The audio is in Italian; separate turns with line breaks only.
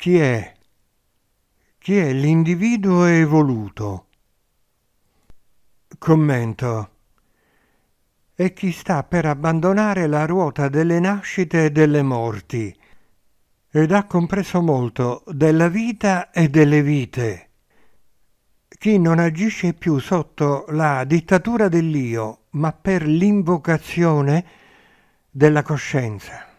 chi è? Chi è l'individuo evoluto? Commento. E chi sta per abbandonare la ruota delle nascite e delle morti, ed ha compreso molto della vita e delle vite. Chi non agisce più sotto la dittatura dell'io, ma per l'invocazione della coscienza.